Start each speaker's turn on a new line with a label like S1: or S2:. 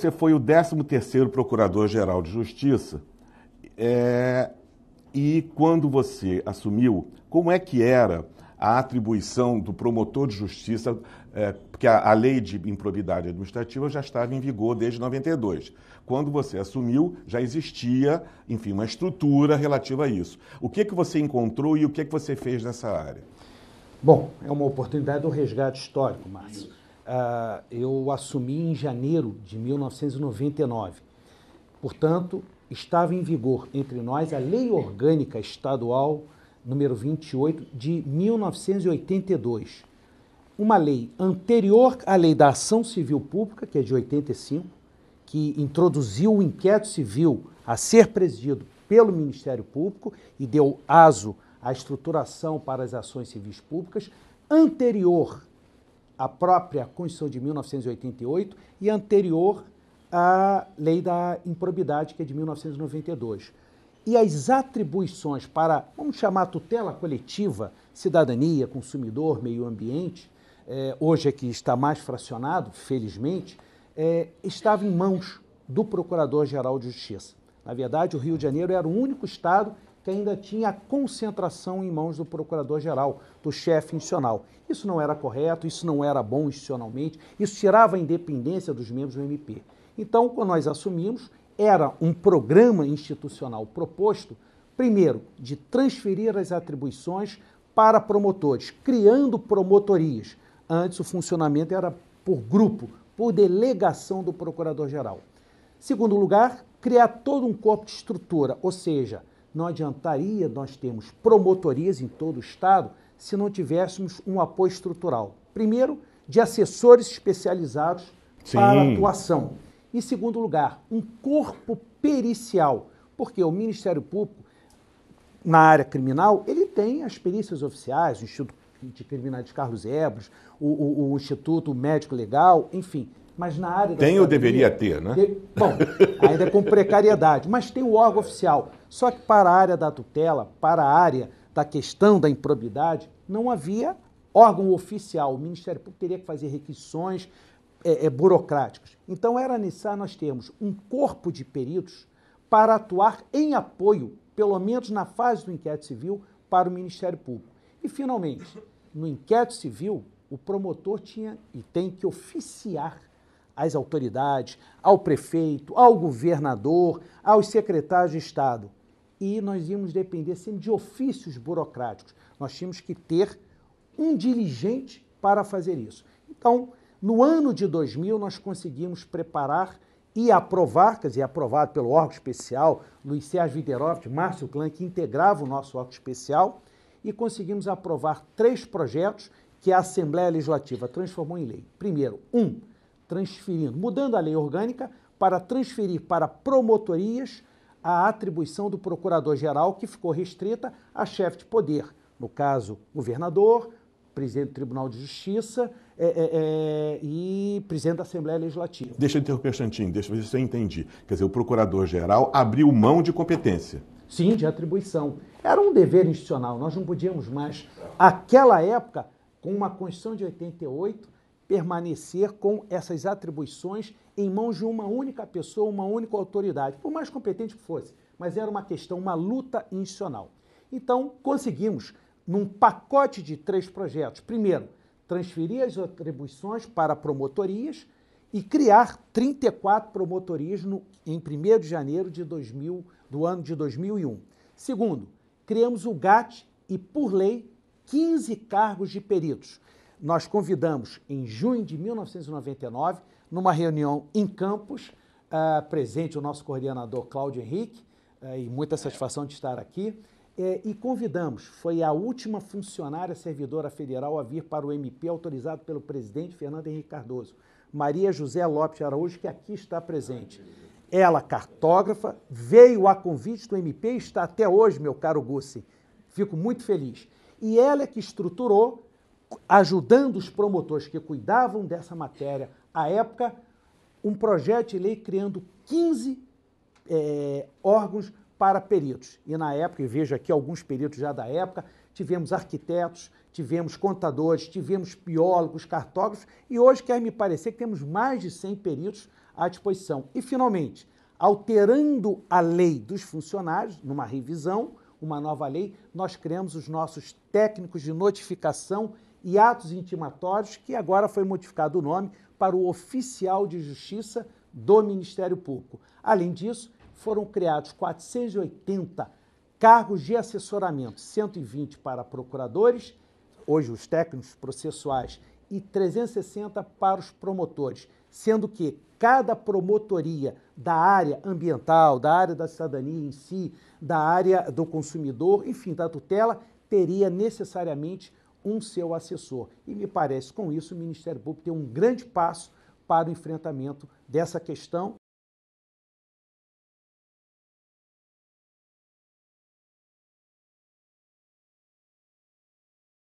S1: você foi o 13º Procurador-Geral de Justiça é, e quando você assumiu, como é que era a atribuição do promotor de justiça, é, porque a, a, lei de improbidade administrativa já estava em vigor desde 92. Quando você assumiu, já existia, enfim, uma estrutura relativa a isso. O que, é que você encontrou e o que, é que você fez nessa área? Bom, é uma oportunidade do resgate histórico, Márcio
S2: uh, eu assumi em janeiro de 1999. Portanto, estava em vigor entre nós a Lei Orgânica Estadual número 28 de 1982. Uma lei anterior à Lei da Ação Civil Pública, que é de 85, que introduziu o inquérito civil a ser presidido pelo Ministério Público e deu aso à estruturação para as ações civis públicas, anterior a própria Constituição de 1988 e anterior à Lei da Improbidade, que é de 1992. E as atribuições para, vamos chamar, tutela coletiva, cidadania, consumidor, meio ambiente, eh, hoje hoje é que está mais fracionado, felizmente, eh, estava em mãos do Procurador-Geral de Justiça. Na verdade, o Rio de Janeiro era o único estado que ainda tinha a concentração em mãos do procurador-geral, do chefe institucional. Isso não era correto, isso não era bom institucionalmente, isso tirava a independência dos membros do MP. Então, quando nós assumimos, era um programa institucional proposto, primeiro, de transferir as atribuições para promotores, criando promotorias. Antes o funcionamento era por grupo, por delegação do procurador-geral. Segundo lugar, criar todo um corpo de estrutura, ou seja, não adiantaria nós termos promotorias em todo o Estado se não tivéssemos um apoio estrutural. Primeiro, de assessores especializados Sim. para atuação. Em segundo lugar, um corpo pericial, porque o Ministério Público, na área criminal, ele tem as perícias oficiais, o Instituto de Criminalidade de Carlos Ebros, o, o, o Instituto Médico Legal, enfim, mas na área da Tem ou deveria
S1: ter, né? De, bom,
S2: ainda com precariedade, mas tem o órgão oficial. Só que para a área da tutela, para a área da questão da improbidade, não havia órgão oficial. O Ministério Público teria que fazer requisições é, é, burocráticas. Então era necessário nós termos um corpo de peritos para atuar em apoio, pelo menos na fase do inquérito civil, para o Ministério Público. E finalmente, no inquérito civil, o promotor tinha e tem que oficiar às autoridades, ao prefeito, ao governador, aos secretários de Estado. E nós íamos depender sempre de ofícios burocráticos. Nós tínhamos que ter um diligente para fazer isso. Então, no ano de 2000, nós conseguimos preparar e aprovar, quer dizer, aprovado pelo órgão especial, Luiz Sérgio Videroft, Márcio Klein, que integrava o nosso órgão especial, e conseguimos aprovar três projetos que a Assembleia Legislativa transformou em lei. Primeiro, um, transferindo, mudando a lei orgânica para transferir para promotorias a atribuição do procurador-geral, que ficou restrita a chefe de poder, no caso, governador, presidente do Tribunal de Justiça é, é, é, e presidente da Assembleia Legislativa.
S1: Deixa eu interromper, Chantinho, deixa eu ver se eu entendi. Quer dizer, o procurador-geral abriu mão de competência.
S2: Sim, de atribuição. Era um dever institucional, nós não podíamos mais. Aquela época, com uma Constituição de 88, permanecer com essas atribuições em mãos de uma única pessoa, uma única autoridade, por mais competente que fosse, mas era uma questão, uma luta institucional. Então, conseguimos, num pacote de três projetos, primeiro, transferir as atribuições para promotorias e criar 34 promotorias no, em 1 de janeiro de 2000, do ano de 2001. Segundo, criamos o GAT e, por lei, 15 cargos de peritos nós convidamos em junho de 1999, numa reunião em Campos, uh, presente o nosso coordenador Cláudio Henrique, uh, e muita satisfação de estar aqui, é, e convidamos, foi a última funcionária servidora federal a vir para o MP, autorizado pelo presidente Fernando Henrique Cardoso, Maria José Lopes Araújo, que aqui está presente. Ela, cartógrafa, veio a convite do MP e está até hoje, meu caro Gussi. Fico muito feliz. E ela é que estruturou ajudando os promotores que cuidavam dessa matéria à época, um projeto de lei criando 15 é, órgãos para peritos. E na época, e vejo aqui alguns peritos já da época, tivemos arquitetos, tivemos contadores, tivemos biólogos, cartógrafos, e hoje quer me parecer que temos mais de 100 peritos à disposição. E, finalmente, alterando a lei dos funcionários, numa revisão, uma nova lei, nós criamos os nossos técnicos de notificação e atos intimatórios, que agora foi modificado o nome para o oficial de justiça do Ministério Público. Além disso, foram criados 480 cargos de assessoramento, 120 para procuradores, hoje os técnicos processuais, e 360 para os promotores, sendo que cada promotoria da área ambiental, da área da cidadania em si, da área do consumidor, enfim, da tutela, teria necessariamente um seu assessor. E me parece, com isso, o Ministério Público tem um grande passo para o enfrentamento dessa questão.